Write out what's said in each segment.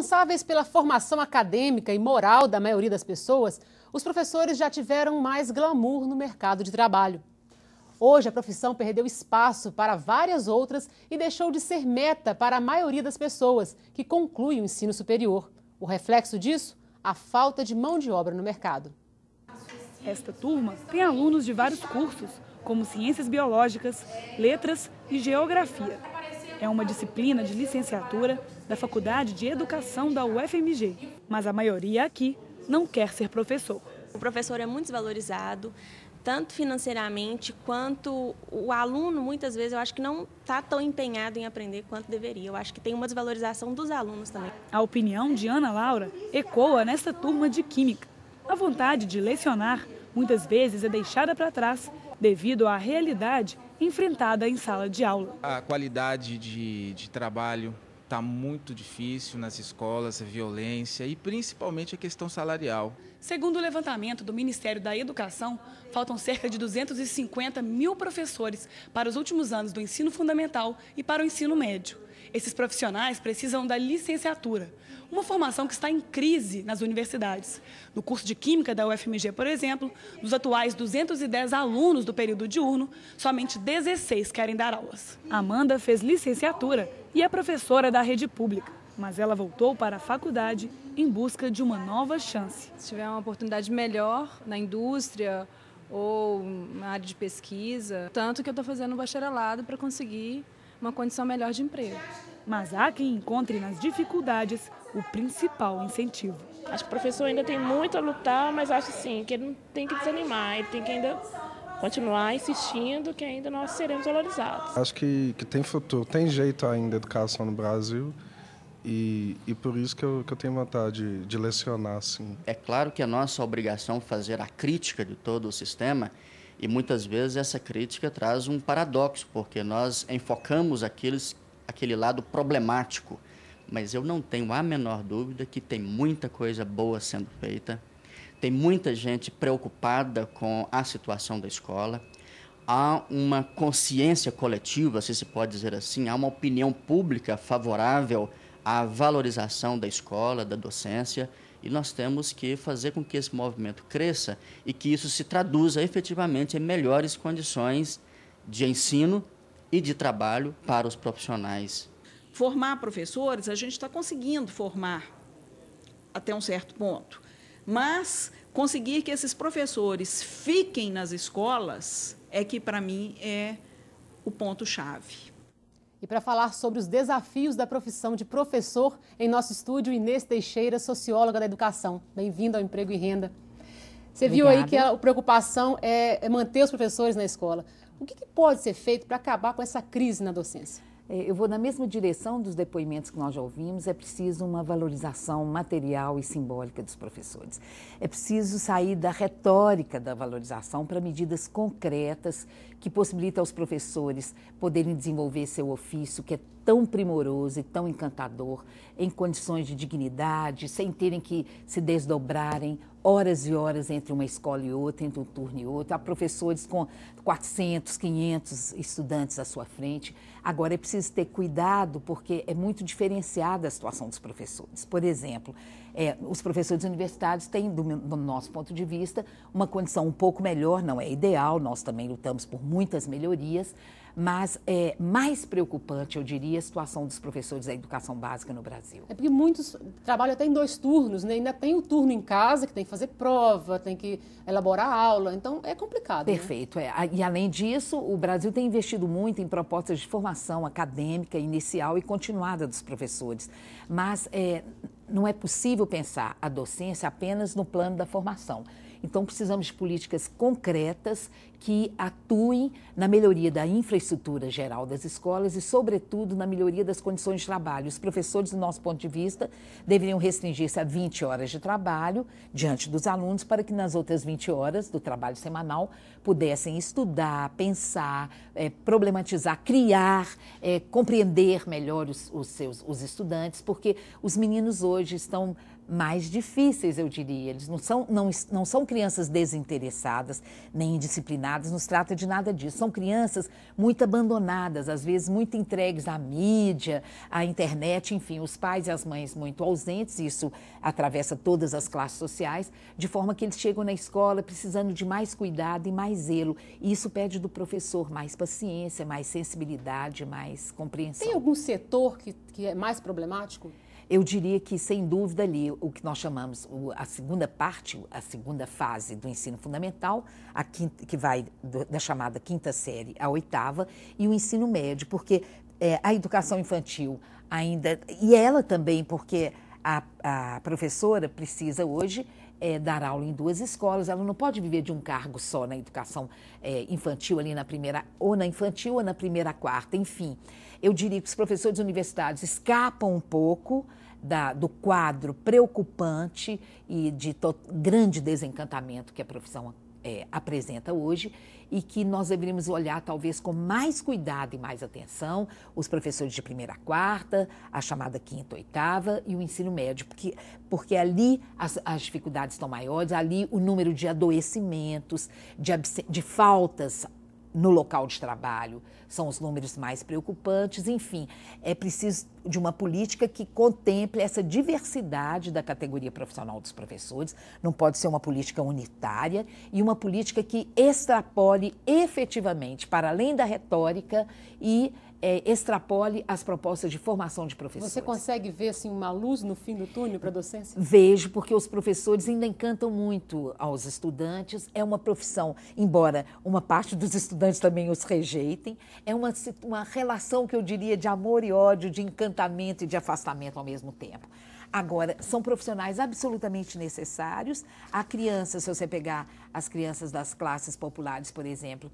Responsáveis pela formação acadêmica e moral da maioria das pessoas, os professores já tiveram mais glamour no mercado de trabalho. Hoje, a profissão perdeu espaço para várias outras e deixou de ser meta para a maioria das pessoas que conclui o ensino superior. O reflexo disso? A falta de mão de obra no mercado. Esta turma tem alunos de vários cursos, como ciências biológicas, letras e geografia é uma disciplina de licenciatura da Faculdade de Educação da UFMG, mas a maioria aqui não quer ser professor. O professor é muito desvalorizado, tanto financeiramente quanto o aluno, muitas vezes, eu acho que não está tão empenhado em aprender quanto deveria. Eu acho que tem uma desvalorização dos alunos também. A opinião de Ana Laura ecoa nesta turma de Química. A vontade de lecionar muitas vezes é deixada para trás devido à realidade enfrentada em sala de aula. A qualidade de, de trabalho está muito difícil nas escolas, a violência e principalmente a questão salarial. Segundo o levantamento do Ministério da Educação, faltam cerca de 250 mil professores para os últimos anos do ensino fundamental e para o ensino médio. Esses profissionais precisam da licenciatura, uma formação que está em crise nas universidades. No curso de Química da UFMG, por exemplo, dos atuais 210 alunos do período diurno, somente 16 querem dar aulas. Amanda fez licenciatura e é professora da rede pública mas ela voltou para a faculdade em busca de uma nova chance. Se tiver uma oportunidade melhor na indústria ou na área de pesquisa, tanto que eu estou fazendo um bacharelado para conseguir uma condição melhor de emprego. Mas há quem encontre nas dificuldades o principal incentivo. Acho que o professor ainda tem muito a lutar, mas acho sim que ele não tem que desanimar, ele tem que ainda continuar insistindo que ainda nós seremos valorizados. Acho que, que tem futuro, tem jeito ainda a educação no Brasil. E, e, por isso que eu, que eu tenho vontade de, de lecionar, assim. É claro que é nossa obrigação fazer a crítica de todo o sistema e muitas vezes essa crítica traz um paradoxo, porque nós enfocamos aqueles, aquele lado problemático. Mas eu não tenho a menor dúvida que tem muita coisa boa sendo feita, tem muita gente preocupada com a situação da escola, há uma consciência coletiva, se se pode dizer assim, há uma opinião pública favorável a valorização da escola, da docência, e nós temos que fazer com que esse movimento cresça e que isso se traduza efetivamente em melhores condições de ensino e de trabalho para os profissionais. Formar professores, a gente está conseguindo formar até um certo ponto, mas conseguir que esses professores fiquem nas escolas é que, para mim, é o ponto-chave. E para falar sobre os desafios da profissão de professor, em nosso estúdio, Inês Teixeira, socióloga da educação. Bem-vinda ao Emprego e Renda. Você Obrigada. viu aí que a preocupação é, é manter os professores na escola. O que, que pode ser feito para acabar com essa crise na docência? É, eu vou na mesma direção dos depoimentos que nós já ouvimos. É preciso uma valorização material e simbólica dos professores. É preciso sair da retórica da valorização para medidas concretas que possibilita aos professores poderem desenvolver seu ofício, que é tão primoroso e tão encantador, em condições de dignidade, sem terem que se desdobrarem horas e horas entre uma escola e outra, entre um turno e outro. Há professores com 400, 500 estudantes à sua frente. Agora, é preciso ter cuidado, porque é muito diferenciada a situação dos professores. Por exemplo, é, os professores universitários têm, do, do nosso ponto de vista, uma condição um pouco melhor, não é ideal, nós também lutamos por muitas melhorias, mas é mais preocupante, eu diria, a situação dos professores da educação básica no Brasil. É porque muitos trabalham até em dois turnos, né? ainda tem o turno em casa, que tem que fazer prova, tem que elaborar aula, então é complicado. Né? Perfeito. Né? É. E além disso, o Brasil tem investido muito em propostas de formação acadêmica, inicial e continuada dos professores, mas é, não é possível pensar a docência apenas no plano da formação. Então, precisamos de políticas concretas que atuem na melhoria da infraestrutura geral das escolas e, sobretudo, na melhoria das condições de trabalho. Os professores, do nosso ponto de vista, deveriam restringir-se a 20 horas de trabalho diante dos alunos para que, nas outras 20 horas do trabalho semanal, pudessem estudar, pensar, é, problematizar, criar, é, compreender melhor os, os seus os estudantes, porque os meninos hoje estão mais difíceis, eu diria. Eles não são, não, não são crianças desinteressadas nem indisciplinadas, não se trata de nada disso. São crianças muito abandonadas, às vezes muito entregues à mídia, à internet, enfim, os pais e as mães muito ausentes, isso atravessa todas as classes sociais, de forma que eles chegam na escola precisando de mais cuidado e mais zelo. E isso pede do professor mais paciência, mais sensibilidade, mais compreensão. Tem algum setor que, que é mais problemático? Eu diria que, sem dúvida, ali o que nós chamamos a segunda parte, a segunda fase do ensino fundamental, a quinta, que vai da chamada quinta série à oitava, e o ensino médio, porque é, a educação infantil ainda. E ela também, porque a, a professora precisa hoje é, dar aula em duas escolas, ela não pode viver de um cargo só na educação é, infantil, ali na primeira, ou na infantil ou na primeira quarta, enfim. Eu diria que os professores universitários escapam um pouco da, do quadro preocupante e de grande desencantamento que a profissão é, apresenta hoje e que nós deveríamos olhar talvez com mais cuidado e mais atenção os professores de primeira a quarta, a chamada quinta oitava e o ensino médio, porque, porque ali as, as dificuldades estão maiores, ali o número de adoecimentos, de, de faltas no local de trabalho, são os números mais preocupantes, enfim, é preciso de uma política que contemple essa diversidade da categoria profissional dos professores, não pode ser uma política unitária e uma política que extrapole efetivamente para além da retórica e é, extrapole as propostas de formação de professores. Você consegue ver assim, uma luz no fim do túnel para a docência? Vejo, porque os professores ainda encantam muito aos estudantes. É uma profissão, embora uma parte dos estudantes também os rejeitem, é uma, uma relação que eu diria de amor e ódio, de encantamento e de afastamento ao mesmo tempo. Agora, são profissionais absolutamente necessários. A criança, se você pegar as crianças das classes populares, por exemplo,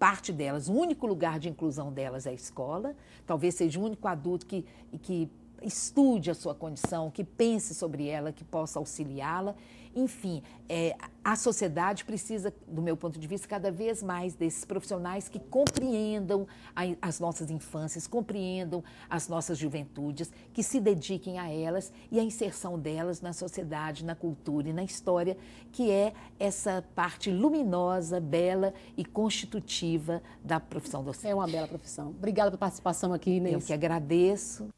parte delas, o único lugar de inclusão delas é a escola, talvez seja o único adulto que, que estude a sua condição, que pense sobre ela, que possa auxiliá-la. Enfim, é, a sociedade precisa, do meu ponto de vista, cada vez mais desses profissionais que compreendam a, as nossas infâncias, compreendam as nossas juventudes, que se dediquem a elas e à inserção delas na sociedade, na cultura e na história, que é essa parte luminosa, bela e constitutiva da profissão docente. É uma bela profissão. Obrigada pela participação aqui, Inês. Eu que agradeço.